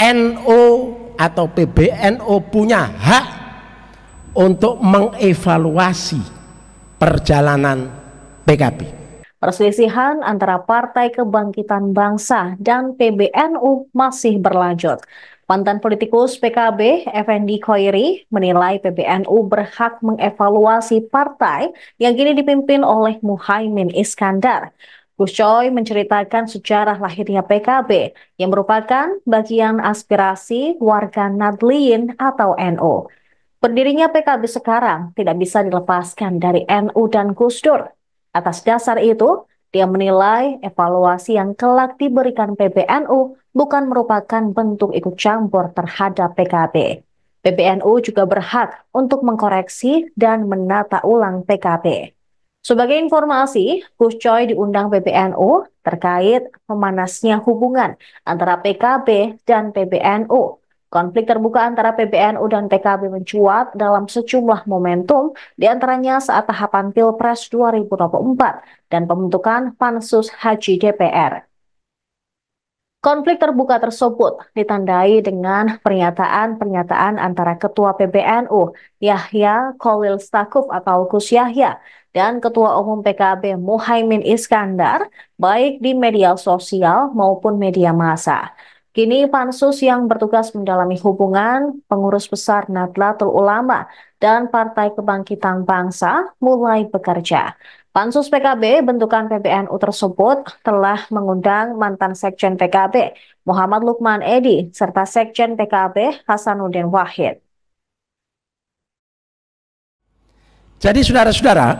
NO atau PBNO punya hak untuk mengevaluasi perjalanan PKB. Perselisihan antara Partai Kebangkitan Bangsa dan PBNU masih berlanjut. Mantan politikus PKB Effendi Khoiri menilai PBNU berhak mengevaluasi partai yang kini dipimpin oleh Muhaimin Iskandar. Gus Coy menceritakan sejarah lahirnya PKB yang merupakan bagian aspirasi warga Nadliin atau NU. Berdirinya PKB sekarang tidak bisa dilepaskan dari NU dan Gus Dur. Atas dasar itu, dia menilai evaluasi yang kelak diberikan PBNU bukan merupakan bentuk ikut campur terhadap PKB. PBNU juga berhak untuk mengkoreksi dan menata ulang PKB. Sebagai informasi, Gus Coy diundang PBNU terkait memanasnya hubungan antara PKB dan PBNU. Konflik terbuka antara PBNU dan PKB mencuat dalam sejumlah momentum, diantaranya saat tahapan Pilpres 2024 dan pembentukan Pansus Haji DPR. Konflik terbuka tersebut ditandai dengan pernyataan-pernyataan antara Ketua PBNU Yahya Kolil Stakuf atau Gus Yahya dan Ketua Umum PKB Muhaimin Iskandar baik di media sosial maupun media massa. Kini pansus yang bertugas mendalami hubungan pengurus besar Natla Ulama dan Partai Kebangkitan Bangsa mulai bekerja. Pansus PKB bentukan PBNU tersebut telah mengundang mantan Sekjen PKB Muhammad Lukman Edi serta Sekjen PKB Hasanuddin Wahid. Jadi saudara-saudara,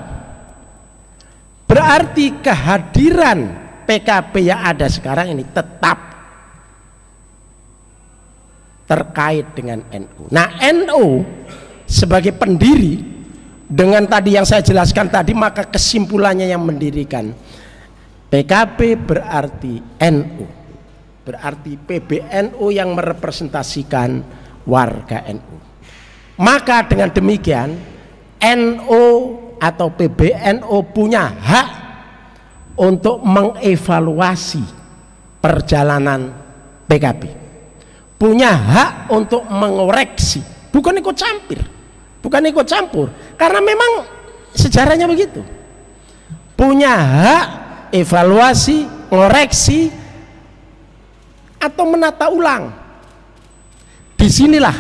berarti kehadiran PKB yang ada sekarang ini tetap terkait dengan NU. Nah, NU sebagai pendiri dengan tadi yang saya jelaskan tadi maka kesimpulannya yang mendirikan PKP berarti NU berarti PBNU yang merepresentasikan warga NU maka dengan demikian NU atau PBNU punya hak untuk mengevaluasi perjalanan PKP punya hak untuk mengoreksi bukan ikut campur bukan ikut campur karena memang sejarahnya begitu punya hak evaluasi koreksi atau menata ulang disinilah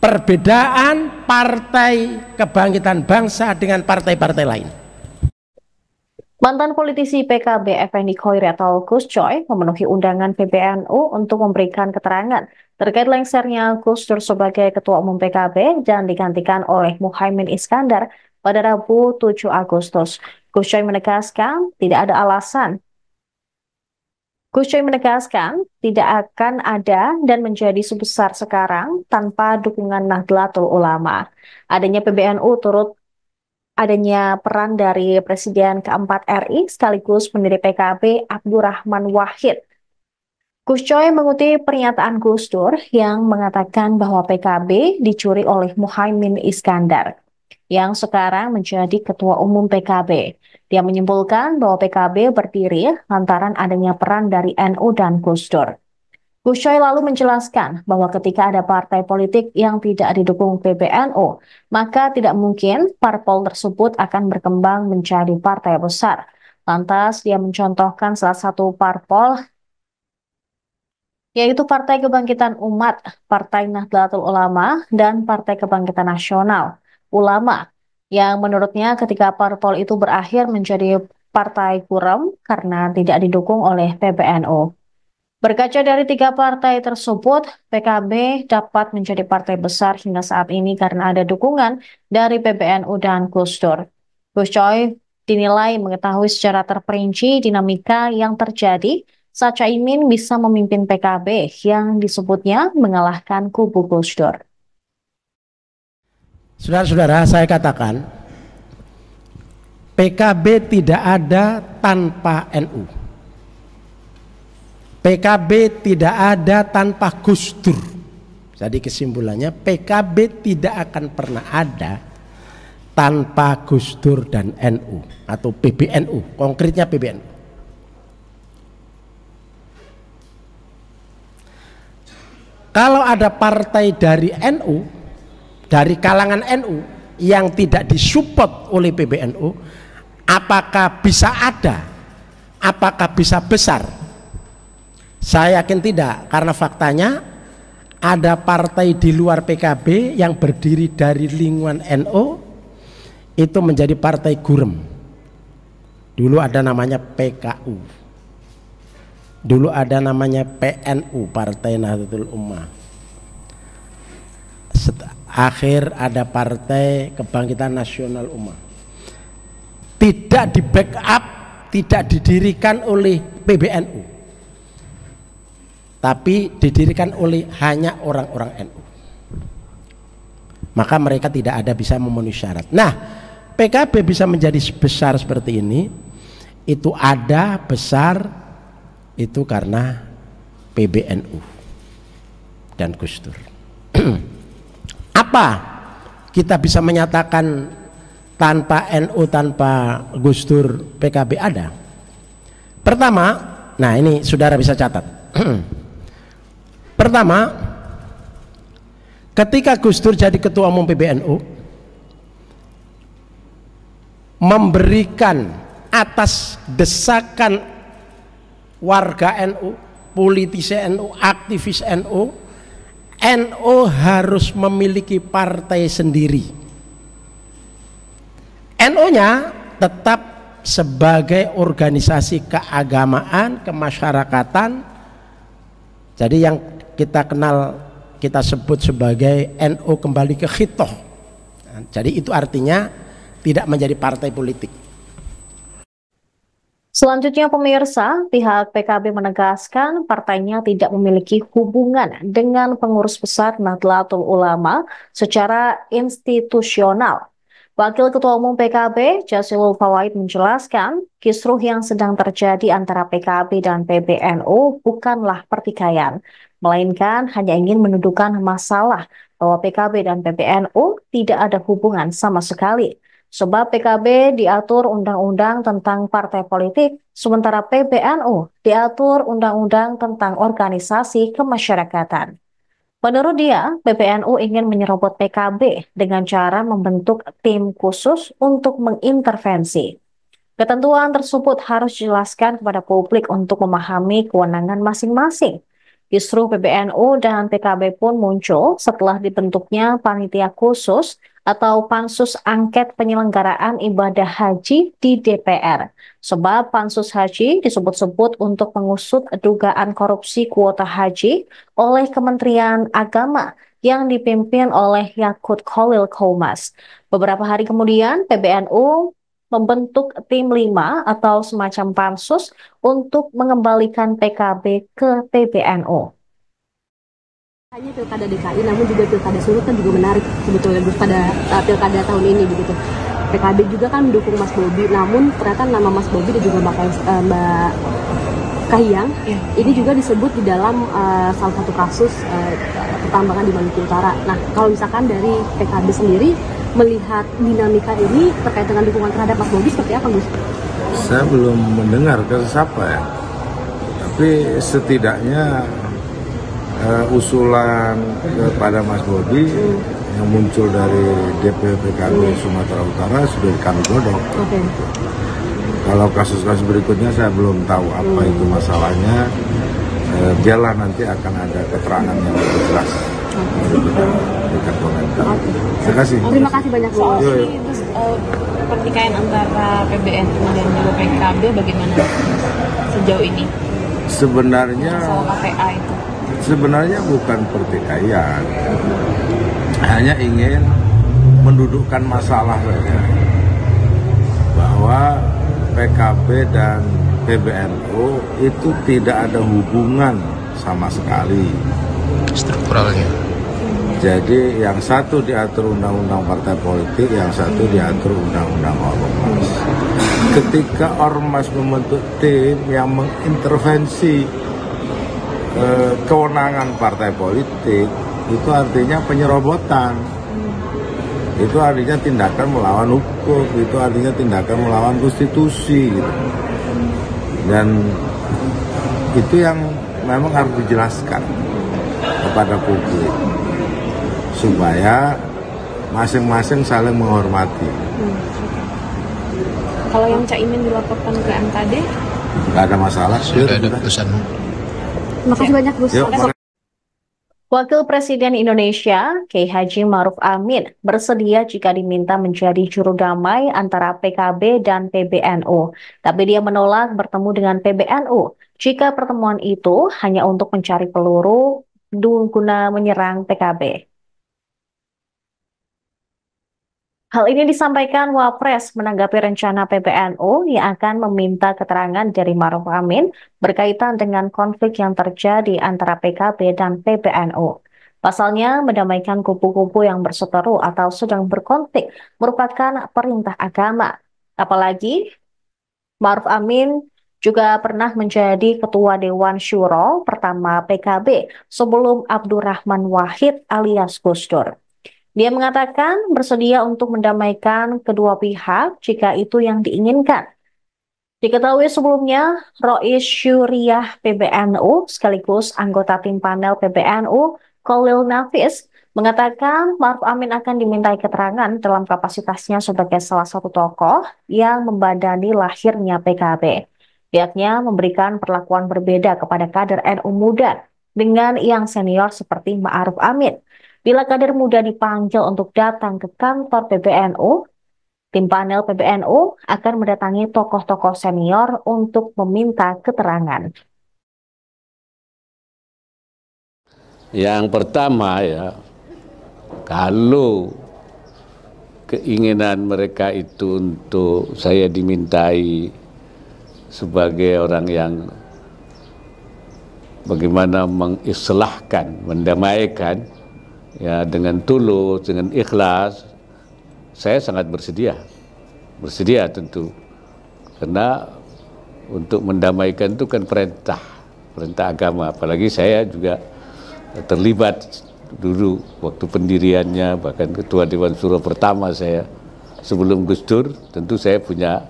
perbedaan partai kebangkitan bangsa dengan partai-partai lain Mantan politisi PKB Effendi Khoiri atau Gus Coy memenuhi undangan PBNU untuk memberikan keterangan terkait lengsernya Gus Dur sebagai Ketua Umum PKB dan digantikan oleh Muhaimin Iskandar pada Rabu 7 Agustus. Gus Coy menegaskan tidak ada alasan. Gus Coy menegaskan tidak akan ada dan menjadi sebesar sekarang tanpa dukungan Nahdlatul Ulama. Adanya PBNU turut adanya peran dari Presiden keempat RI sekaligus pendiri PKB Abdurrahman Wahid. Gus Coy mengutip pernyataan Gus Dur yang mengatakan bahwa PKB dicuri oleh Muhaimin Iskandar yang sekarang menjadi Ketua Umum PKB. Dia menyimpulkan bahwa PKB berdiri lantaran adanya peran dari NU dan Gus Dur. Gus lalu menjelaskan bahwa ketika ada partai politik yang tidak didukung PBNU, maka tidak mungkin parpol tersebut akan berkembang menjadi partai besar. Lantas dia mencontohkan salah satu parpol yaitu Partai Kebangkitan Umat, Partai Nahdlatul Ulama, dan Partai Kebangkitan Nasional Ulama yang menurutnya ketika parpol itu berakhir menjadi partai kurem karena tidak didukung oleh PBNU. Berkaca dari tiga partai tersebut, PKB dapat menjadi partai besar hingga saat ini karena ada dukungan dari PBNU dan Gus Dur. Gus Coy dinilai mengetahui secara terperinci dinamika yang terjadi saat Caimin bisa memimpin PKB yang disebutnya mengalahkan kubu Gus Dur. Saudara-saudara, saya katakan PKB tidak ada tanpa NU. PKB tidak ada tanpa Gus Dur. Jadi kesimpulannya PKB tidak akan pernah ada tanpa Gus Dur dan NU atau PBNU, konkretnya PBNU. Kalau ada partai dari NU, dari kalangan NU yang tidak disupport oleh PBNU, apakah bisa ada? Apakah bisa besar? Saya yakin tidak, karena faktanya ada partai di luar PKB yang berdiri dari lingkungan NU itu menjadi partai gurem. Dulu ada namanya PKU. Dulu ada namanya PNU, Partai Nahdlatul Ummah. Akhir ada Partai Kebangkitan Nasional Ummah. Tidak di backup, tidak didirikan oleh PBNU tapi didirikan oleh hanya orang-orang NU. Maka mereka tidak ada bisa memenuhi syarat. Nah, PKB bisa menjadi besar seperti ini itu ada besar itu karena PBNU dan Gus Dur. Apa kita bisa menyatakan tanpa NU tanpa Gus Dur PKB ada? Pertama, nah ini saudara bisa catat. Pertama, ketika Gus Dur jadi ketua umum PBNU memberikan atas desakan warga NU, politisi NU, aktivis NU, NU harus memiliki partai sendiri. NU-nya tetap sebagai organisasi keagamaan, kemasyarakatan. Jadi yang kita kenal kita sebut sebagai NU kembali ke khitoh. Nah, jadi itu artinya tidak menjadi partai politik. Selanjutnya pemirsa, pihak PKB menegaskan partainya tidak memiliki hubungan dengan pengurus besar Nahdlatul Ulama secara institusional. Wakil Ketua Umum PKB, Jasilul Fawaid menjelaskan, kisruh yang sedang terjadi antara PKB dan PBNU bukanlah pertikaian, melainkan hanya ingin menuduhkan masalah bahwa PKB dan PBNU tidak ada hubungan sama sekali. Sebab PKB diatur undang-undang tentang partai politik, sementara PBNU diatur undang-undang tentang organisasi kemasyarakatan. Menurut dia, PBNU ingin menyerobot PKB dengan cara membentuk tim khusus untuk mengintervensi. Ketentuan tersebut harus dijelaskan kepada publik untuk memahami kewenangan masing-masing Kisru PBNU dan PKB pun muncul setelah dibentuknya panitia khusus atau pansus angket penyelenggaraan ibadah haji di DPR. Sebab pansus haji disebut-sebut untuk mengusut dugaan korupsi kuota haji oleh Kementerian Agama yang dipimpin oleh Yakut Khalil Komas. Beberapa hari kemudian, PBNU membentuk tim 5 atau semacam pansus untuk mengembalikan PKB ke PBNU. Hanya pilkada DKI, namun juga pilkada Solo kan juga menarik sebetulnya pada uh, pilkada tahun ini begitu. PKB juga kan mendukung Mas Bobi, namun ternyata nama Mas Bobi dan juga Mbak, uh, Mbak Kahiyang yeah. ini juga disebut di dalam uh, salah satu kasus uh, pertambangan di Maluku Utara. Nah, kalau misalkan dari PKB sendiri melihat dinamika ini terkait dengan dukungan terhadap Mas Bobi seperti apa Gus? Saya belum mendengar ke siapa ya. Tapi setidaknya uh, usulan kepada Mas Bobi hmm. yang muncul dari DPP PKB hmm. Sumatera Utara sudah kami godok. Okay. Kalau kasus-kasus berikutnya saya belum tahu apa hmm. itu masalahnya. Uh, biarlah nanti akan ada keterangan yang lebih jelas. Okay memberikan komentar. Terima kasih. Terima kasih banyak Bu. terus, uh, pertikaian antara PBNU dan juga PKB bagaimana sejauh ini? Sebenarnya itu. Sebenarnya bukan pertikaian. Mm-hmm. Hanya ingin mendudukkan masalah saja. Bahwa PKB dan PBNU itu tidak ada hubungan sama sekali strukturalnya jadi yang satu diatur undang-undang partai politik, yang satu diatur undang-undang ormas. Ketika ormas membentuk tim yang mengintervensi eh, kewenangan partai politik, itu artinya penyerobotan. Itu artinya tindakan melawan hukum, itu artinya tindakan melawan konstitusi. Gitu. Dan itu yang memang harus dijelaskan kepada publik supaya masing-masing saling menghormati. Hmm. Kalau yang Cak Imin dilaporkan ke MKD? Tidak ada masalah. Sudah ada putusan. Makasih ya. banyak Gus. Yuk, Wakil Presiden Indonesia, K. Haji Maruf Amin, bersedia jika diminta menjadi juru damai antara PKB dan PBNU. Tapi dia menolak bertemu dengan PBNU jika pertemuan itu hanya untuk mencari peluru guna menyerang PKB. Hal ini disampaikan Wapres menanggapi rencana PBNU yang akan meminta keterangan dari Maruf Amin berkaitan dengan konflik yang terjadi antara PKB dan PBNU. Pasalnya, mendamaikan kubu-kubu yang berseteru atau sedang berkonflik merupakan perintah agama. Apalagi, Maruf Amin juga pernah menjadi Ketua Dewan Syuro pertama PKB sebelum Abdurrahman Wahid alias Gus Dur. Dia mengatakan bersedia untuk mendamaikan kedua pihak jika itu yang diinginkan. Diketahui sebelumnya, Rois Syuriah PBNU sekaligus anggota tim panel PBNU, Kolil Nafis, mengatakan Maruf Amin akan dimintai keterangan dalam kapasitasnya sebagai salah satu tokoh yang membadani lahirnya PKB. Pihaknya memberikan perlakuan berbeda kepada kader NU muda dengan yang senior seperti Ma'ruf Amin. Bila kader muda dipanggil untuk datang ke kantor PBNU, tim panel PBNU akan mendatangi tokoh-tokoh senior untuk meminta keterangan. Yang pertama ya, kalau keinginan mereka itu untuk saya dimintai sebagai orang yang bagaimana mengislahkan, mendamaikan ya dengan tulus, dengan ikhlas, saya sangat bersedia, bersedia tentu, karena untuk mendamaikan itu kan perintah, perintah agama. Apalagi saya juga terlibat dulu waktu pendiriannya, bahkan ketua Dewan Suro pertama saya sebelum Gus Dur, tentu saya punya.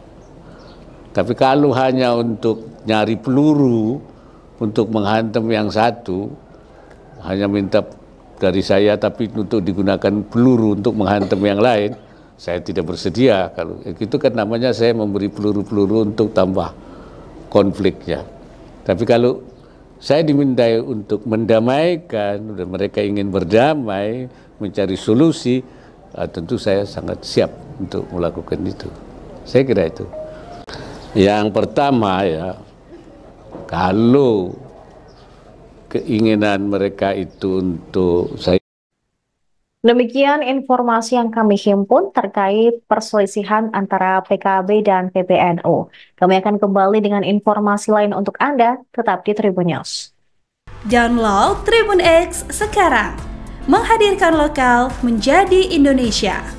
Tapi kalau hanya untuk nyari peluru, untuk menghantam yang satu, hanya minta dari saya tapi untuk digunakan peluru untuk menghantam yang lain, saya tidak bersedia. Kalau itu kan namanya saya memberi peluru-peluru untuk tambah konfliknya. Tapi kalau saya dimintai untuk mendamaikan dan mereka ingin berdamai, mencari solusi, ah, tentu saya sangat siap untuk melakukan itu. Saya kira itu. Yang pertama ya, kalau keinginan mereka itu untuk saya. Demikian informasi yang kami himpun terkait perselisihan antara PKB dan PBNU. Kami akan kembali dengan informasi lain untuk Anda, tetap di Tribun News. Download Tribun X sekarang, menghadirkan lokal menjadi Indonesia.